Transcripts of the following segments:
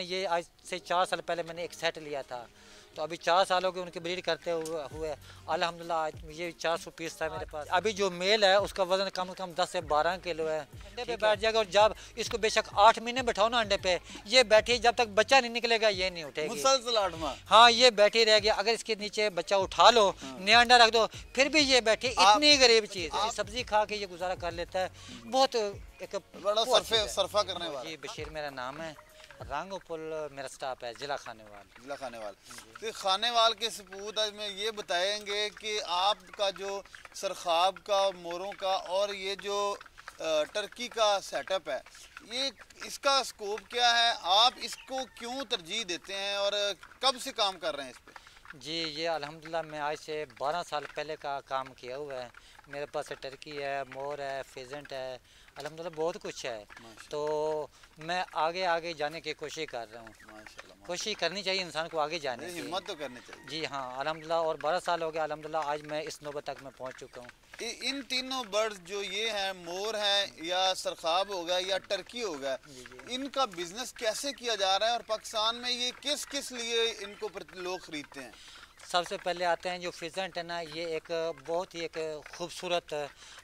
ये आज से चार साल पहले मैंने एक सेट लिया था तो अभी चार सालों के उनके ब्रीड करते हुए अलहमदिल्ला आज ये चार सौ पीस था मेरे पास अभी जो मेल है उसका वजन कम से कम दस से बारह किलो है अंडे पे बैठ जाएगा और जब इसको बेशक आठ महीने बैठाओ ना अंडे पे ये बैठी जब तक बच्चा नहीं निकलेगा ये नहीं उठेगी हाँ ये बैठी रहेगी अगर इसके नीचे बच्चा उठा लो हाँ। नया अंडा रख दो फिर भी ये बैठी इतनी गरीब चीज़ है सब्जी खा के ये गुजारा कर लेता है बहुत एक बड़ा सरफा करने वाला ये बशीर मेरा नाम है रांगोपुल मेरा स्टाफ है जिला खानेवाल जिला खानेवाल तो खानेवाल के सपूत आज में ये बताएंगे कि आपका जो सरखाब का मोरों का और ये जो टर्की का सेटअप है ये इसका स्कोप क्या है आप इसको क्यों तरजीह देते हैं और कब से काम कर रहे हैं इस पर जी ये अल्हम्दुलिल्लाह मैं आज से 12 साल पहले का काम किया हुआ है मेरे पास टर्की है मोर है फेजेंट है अलहमदिल्ला बहुत कुछ है तो मैं आगे आगे जाने की कोशिश कर रहा हूँ कोशिश करनी चाहिए इंसान को आगे जाने की हिम्मत तो करनी चाहिए जी हाँ अलहमदिल्ला और बारह साल हो गया अलहमदिल्ला आज मैं इस नौबत तक मैं पहुँच चुका हूँ इन तीनों बर्ड्स जो ये हैं मोर हैं या सरखाब हो गया या टर्की हो गया इनका बिजनेस कैसे किया जा रहा है और पाकिस्तान में ये किस किस लिए इनको लोग खरीदते हैं सबसे पहले आते हैं जो फिजेंट है ना ये एक बहुत ही एक खूबसूरत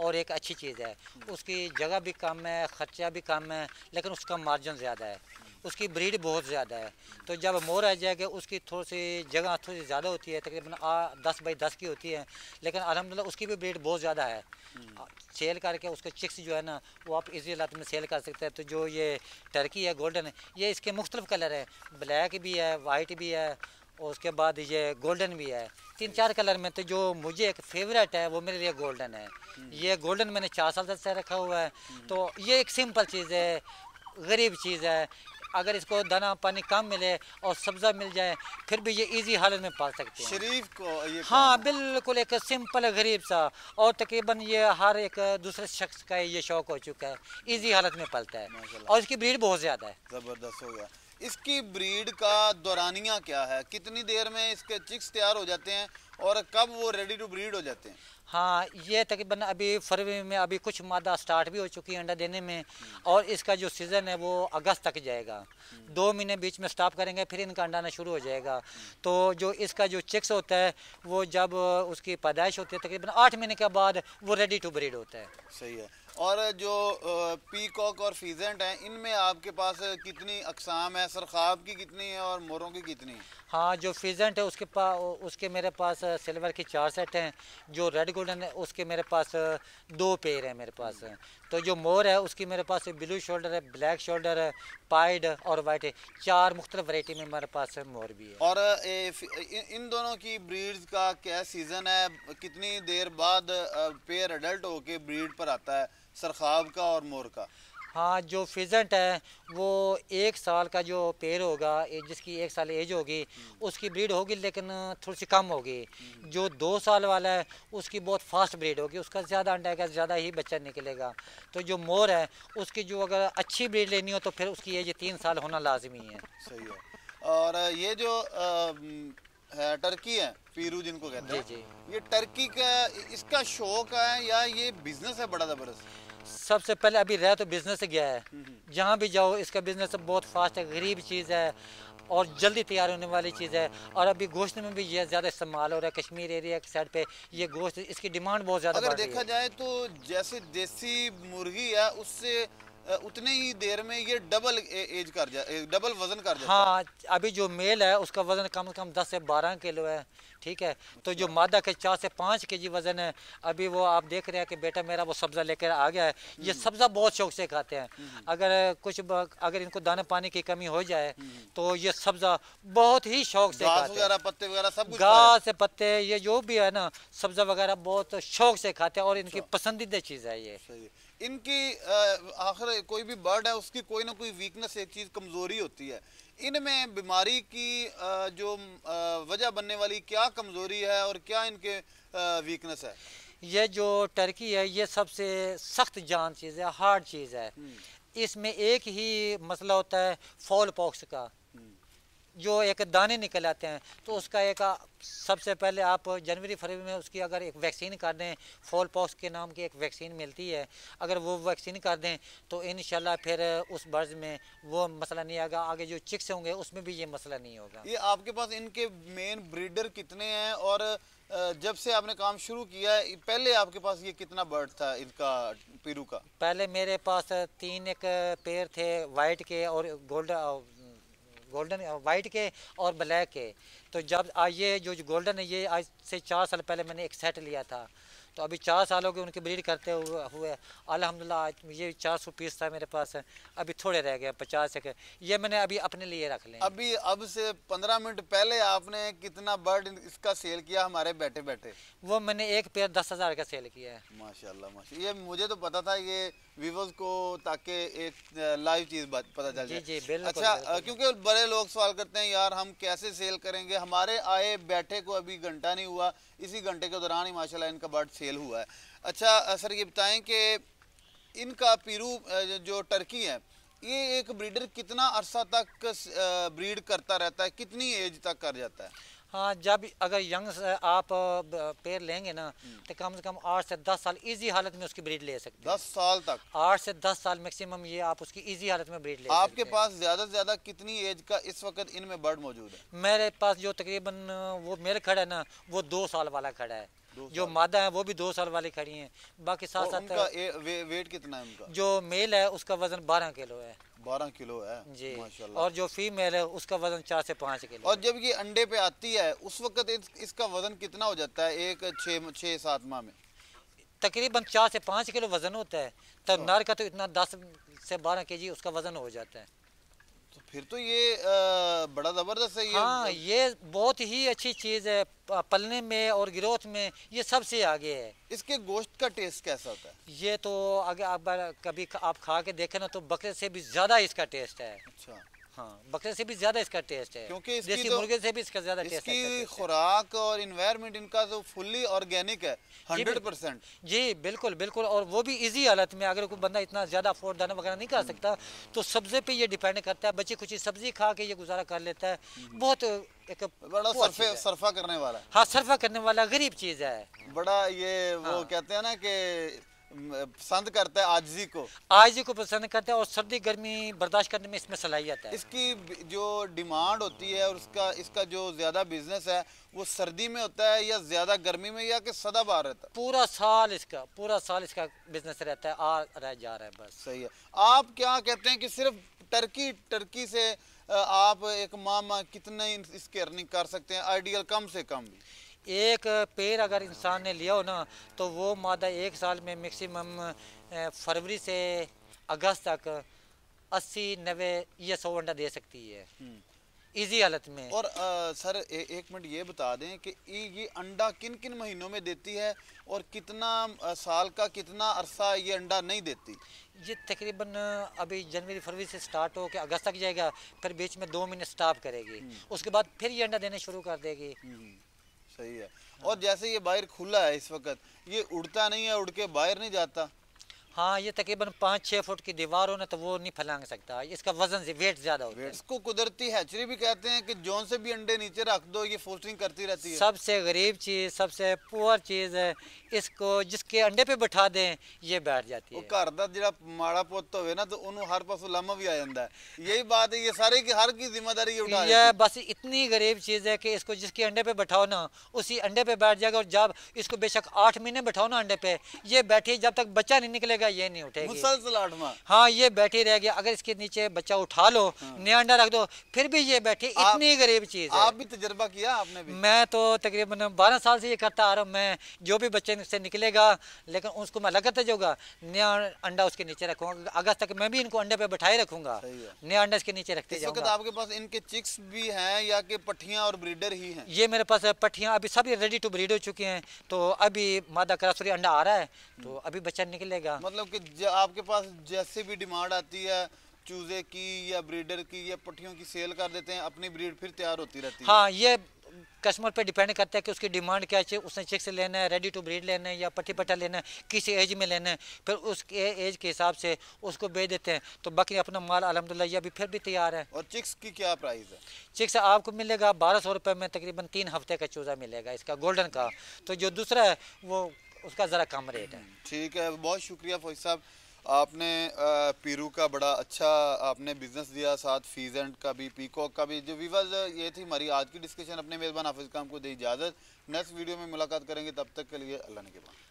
और एक अच्छी चीज़ है उसकी जगह भी कम है ख़र्चा भी कम है लेकिन उसका मार्जिन ज़्यादा है उसकी ब्रीड बहुत ज़्यादा है तो जब मोर आ जाएगा उसकी थोड़ी सी जगह थोड़ी सी ज़्यादा होती है तकरीबन आ दस बाई दस की होती है लेकिन अलहमदिल्ला उसकी भी ब्रीड बहुत ज़्यादा है हम्म। सेल करके उसके चिक्स जो है ना वो आप इजी हालात में सेल कर सकते हैं तो जो ये टर्की है गोल्डन है ये इसके मुख्तलिफ कलर हैं ब्लैक भी है वाइट भी है और उसके बाद ये गोल्डन भी है तीन चार कलर में तो जो मुझे एक फेवरेट है वो मेरे लिए गोल्डन है हम्म। ये गोल्डन मैंने चार साल से रखा हुआ है हम्म। तो ये एक सिंपल चीज़ है गरीब चीज़ है अगर इसको दाना पानी कम मिले और सब्जा मिल जाए फिर भी ये इजी हालत में पाल सकते हैं शरीफ को ये हाँ बिल्कुल एक सिंपल गरीब सा और तकरीबन ये हर एक दूसरे शख्स का ये शौक हो चुका है इजी हालत में पलता है और इसकी भीड़ बहुत ज़्यादा है ज़बरदस्त हो गया इसकी ब्रीड का दौरानिया क्या है कितनी देर में इसके चिक्स तैयार हो जाते हैं और कब वो रेडी टू ब्रीड हो जाते हैं हाँ ये तकरीबन अभी फरवरी में अभी कुछ मादा स्टार्ट भी हो चुकी है अंडा देने में और इसका जो सीज़न है वो अगस्त तक जाएगा दो महीने बीच में स्टॉप करेंगे फिर इनका अंडा आना शुरू हो जाएगा तो जो इसका जो चिक्स होता है वो जब उसकी पैदाइश होती है तकरीबन आठ महीने के बाद वो रेडी टू ब्रीड होता है सही है और जो पीकॉक और फीजेंट हैं इनमें आपके पास कितनी अकसाम है सरखाब की कितनी है और मोरों की कितनी है हाँ जो फीजेंट है उसके पास उसके मेरे पास सिल्वर की चार सेट हैं जो रेड गोल्डन है उसके मेरे पास दो पेयर हैं मेरे पास तो जो मोर है उसकी मेरे पास ब्लू शोल्डर है ब्लैक शोल्डर है पाइड और वाइट है चार मुख्तलिफ वरायटी में मेरे पास मोर भी है और ए, इन दोनों की ब्रीड्स का क्या सीज़न है कितनी देर बाद पेयर एडल्ट होके ब्रीड पर आता है सरखाब का और मोर का हाँ जो फिजेंट है वो एक साल का जो पेड़ होगा जिसकी एक साल एज होगी हम्म। उसकी ब्रीड होगी लेकिन थोड़ी सी कम होगी हम्म। जो दो साल वाला है उसकी बहुत फास्ट ब्रीड होगी उसका ज़्यादा अंडा का ज़्यादा ही बच्चा निकलेगा तो जो मोर है उसकी जो अगर अच्छी ब्रीड लेनी हो तो फिर उसकी एज तीन साल होना लाजमी है सही है और ये जो आ, है टर्की है पीरू जिनको कहते हैं ये टर्की का इसका शौक है या ये बिजनेस है बड़ा जबरदस्त सबसे पहले अभी रह तो बिजनेस से गया है हम्म, हम्म। जहाँ भी जाओ इसका बिजनेस बहुत फास्ट है गरीब चीज़ है और जल्दी तैयार होने वाली चीज़ है और अभी गोश्त में भी ये ज़्यादा इस्तेमाल हो रहा है कश्मीर एरिया के साइड पे ये गोश्त इसकी डिमांड बहुत ज़्यादा अगर देखा जाए तो जैसे देसी मुर्गी है उससे उतने ही देर में ये डबल एज कर जाए डबल वजन कर जाए हाँ अभी जो मेल है उसका वजन कम से कम दस से बारह किलो है ठीक है तो जो अच्छा। मादा के चार से पाँच के जी वजन है अभी वो आप देख रहे हैं कि बेटा मेरा वो सब्ज़ा लेकर आ गया है ये हम्म। सब्ज़ा बहुत शौक से खाते हैं हम्म। अगर कुछ अगर इनको दाने पानी की कमी हो जाए हम्म। तो ये सब्ज़ा बहुत ही शौक से खाते वगैरह पत्ते वगैरह सब घास पत्ते ये जो भी है ना सब्ज़ा वगैरह बहुत शौक से खाते हैं और इनकी अच्छा। पसंदीदा चीज़ है ये इनकी आखिर कोई भी बर्ड है उसकी कोई ना कोई वीकनेस एक चीज़ कमज़ोरी होती है इनमें बीमारी की जो वजह बनने वाली क्या कमज़ोरी है और क्या इनके वीकनेस है ये जो टर्की है ये सबसे सख्त जान चीज़ है हार्ड चीज़ है हम्म। इसमें एक ही मसला होता है फॉल पॉक्स का हम्म। जो एक दाने निकल आते हैं तो उसका एक सबसे पहले आप जनवरी फरवरी में उसकी अगर एक वैक्सीन कर दें फॉल पॉक्स के नाम की एक वैक्सीन मिलती है अगर वो वैक्सीन कर दें तो इन फिर उस बर्ज में वो मसला नहीं आएगा आगे जो चिक्स होंगे उसमें भी ये मसला नहीं होगा ये आपके पास इनके मेन ब्रीडर कितने हैं और जब से आपने काम शुरू किया है पहले आपके पास ये कितना बर्ड था इनका पीरू का पहले मेरे पास तीन एक पेड़ थे वाइट के और गोल्ड गोल्डन वाइट uh, के और ब्लैक के तो जब आ ये जो गोल्डन है ये आज से चार साल पहले मैंने एक सेट लिया था तो अभी चार साल हो गए उनकी ब्रीड करते हुए हुए अलहमदिल्ला आज ये चार सौ पीस था मेरे पास अभी थोड़े रह गए पचास एक ये मैंने अभी अपने लिए रख लिया अभी अब से पंद्रह मिनट पहले आपने कितना बर्ड इसका सेल किया हमारे बैठे बैठे वो मैंने एक पेयर दस हज़ार का सेल किया है माशाल्लाह माशा ये मुझे तो पता था ये वीवर्स को ताकि एक लाइव चीज़ पता चल जाए जी अच्छा क्योंकि बड़े लोग सवाल करते हैं यार हम कैसे सेल करेंगे हमारे आए बैठे को अभी घंटा नहीं हुआ इसी घंटे के दौरान ही माशा इनका बर्ड सेल हुआ है अच्छा सर ये बताएं कि इनका पीरू जो टर्की है ये एक ब्रीडर कितना अरसा तक ब्रीड करता रहता है कितनी एज तक कर जाता है हाँ जब अगर यंग आप पेड़ लेंगे ना हम्म। तो कम से कम आठ से दस साल इजी हालत में उसकी ब्रीड ले सकते हैं दस साल तक आठ से दस साल मैक्सिमम ये आप उसकी इजी हालत में ब्रीड ले आपके पास ज्यादा से ज्यादा कितनी एज का इस वक्त इनमें बर्ड मौजूद है मेरे पास जो तकरीबन वो मेरे खड़ा है ना वो दो साल वाला खड़ा है जो मादा है वो भी दो साल वाली खड़ी है बाकी साथ साथ वे, वेट कितना है उनका जो मेल है उसका वजन बारह किलो है बारह किलो है जी और जो फीमेल है उसका वजन चार से पाँच किलो और जब ये अंडे पे आती है उस वक्त इस, इसका वजन कितना हो जाता है एक छः छः सात माह में तकरीबन चार से पाँच किलो वजन होता है तब हाँ। नर का तो इतना दस से बारह के जी उसका वजन हो जाता है तो फिर तो ये आ, बड़ा ज़बरदस्त है ये हाँ मतलब। ये बहुत ही अच्छी चीज़ है पलने में और ग्रोथ में ये सबसे आगे है इसके गोश्त का टेस्ट कैसा होता है ये तो अगर आप कभी आप खा के देखे ना तो बकरे से भी ज़्यादा इसका टेस्ट है अच्छा हाँ, बकरे से भी ज्यादा इसका टेस्ट है क्योंकि इसकी तो, मुर्गे से भी इसका ज्यादा टेस्ट है खुराक और इन्वायरमेंट इनका तो फुल्ली ऑर्गेनिक है हंड्रेड परसेंट जी बिल्कुल बिल्कुल और वो भी इजी हालत में अगर कोई बंदा इतना ज्यादा अफोर्ड दाना वगैरह नहीं कर सकता तो सब्जे पे ये डिपेंड करता है बच्चे कुछ सब्जी खा के ये गुजारा कर लेता है हम्म। बहुत एक बड़ा सरफे सरफा करने वाला हाँ सरफा करने वाला गरीब चीज है बड़ा ये वो हाँ। कहते हैं ना कि पसंद करता है आजी को आजी को पसंद करता है और सर्दी गर्मी बर्दाश्त करने में इसमें सलाहियत है इसकी जो डिमांड होती है और उसका इसका जो ज़्यादा बिजनेस है वो सर्दी में होता है या ज़्यादा गर्मी में या कि बार रहता है पूरा साल इसका पूरा साल इसका बिजनेस रहता है आ रह जा रहा है बस सही है आप क्या कहते हैं कि सिर्फ टर्की टर्की से आप एक माह कितने इसकी अर्निंग कर सकते हैं आइडियल कम से कम भी एक पेड़ अगर इंसान ने लिया हो ना तो वो मादा एक साल में मैक्सिमम फरवरी से अगस्त तक अस्सी नबे या सौ अंडा दे सकती है इजी हम्म। हालत में और आ, सर ए, एक मिनट ये बता दें कि ये अंडा किन किन महीनों में देती है और कितना आ, साल का कितना अरसा ये अंडा नहीं देती ये तकरीबन अभी जनवरी फरवरी से स्टार्ट हो के अगस्त तक जाएगा फिर बीच में दो महीने स्टॉप करेगी हम्म। उसके बाद फिर ये अंडा देना शुरू कर देगी हम्म। सही है और जैसे ये बाहर खुला है इस वक्त ये उड़ता नहीं है उड़ के बाहर नहीं जाता हाँ ये तकरीबन पाँच छः फुट की दीवार हो ना तो वो नहीं फैलांग सकता इसका वजन वेट ज़्यादा होता है इसको कुदरती हैचरी भी कहते हैं कि जोन से भी अंडे नीचे रख दो ये फोस्टिंग करती रहती है सबसे गरीब चीज़ सबसे पुअर चीज़ है इसको जिसके अंडे पे बैठा दें ये बैठ जाती है घर का जो माड़ा पुत हो ना तो उन्होंने हर पास लामा भी आ जाता है यही बात है ये सारे की हर की जिम्मेदारी ये बस इतनी गरीब चीज़ है कि इसको जिसके अंडे पे बैठाओ ना उसी अंडे पे बैठ जाएगा और जब इसको बेशक आठ महीने बैठाओ ना अंडे पे ये बैठिए जब तक बच्चा नहीं निकलेगा उठेगा ये नहीं उठेगा हाँ ये बैठी रहेगी अगर इसके नीचे बच्चा उठा लो हाँ। नया अंडा रख दो फिर भी ये बैठी इतनी गरीब चीज़ है आप भी तजर्बा किया आपने भी मैं तो तकरीबन बारह साल से ये करता आ रहा हूँ मैं जो भी बच्चे से निकलेगा लेकिन उसको मैं लगाता तो जाऊँगा नया अंडा उसके नीचे रखूंगा अगस्त तक मैं भी इनको अंडे पे बैठाए रखूंगा नया अंडा इसके नीचे रखते आपके पास इनके चिक्स भी है या के पठिया और ब्रीडर ही है ये मेरे पास पठिया अभी सभी रेडी टू ब्रीड हो चुके हैं तो अभी मादा करासुरी अंडा आ रहा है तो अभी बच्चा निकलेगा मतलब मतलब कि आपके पास जैसे भी डिमांड आती है चूजे की या ब्रीडर की या पट्टियों की सेल कर देते हैं अपनी ब्रीड फिर तैयार होती रहती है हाँ ये कस्टमर पे डिपेंड करता है कि उसकी डिमांड क्या चाहिए उसने चेक से लेना है रेडी टू ब्रीड लेना है या पट्टी पट्टा लेना है किस एज में लेना है फिर उस एज के हिसाब से उसको बेच देते हैं तो बाकी अपना माल अलहमदिल्ला ये अभी फिर भी तैयार है और चिक्स की क्या प्राइस है चिक्स आपको मिलेगा बारह सौ में तकरीबन तीन हफ्ते का चूज़ा मिलेगा इसका गोल्डन का तो जो दूसरा है वो उसका ज़रा कम रेट है ठीक है बहुत शुक्रिया फौज साहब आपने पीरू का बड़ा अच्छा आपने बिजनेस दिया साथ फीजेंट का भी पीकॉक का भी जो विवाज ये थी हमारी आज की डिस्कशन अपने मेज़बान हाफिज़ काम को दी इजाज़त नेक्स्ट वीडियो में मुलाकात करेंगे तब तक के लिए अल्लाह ने के बाद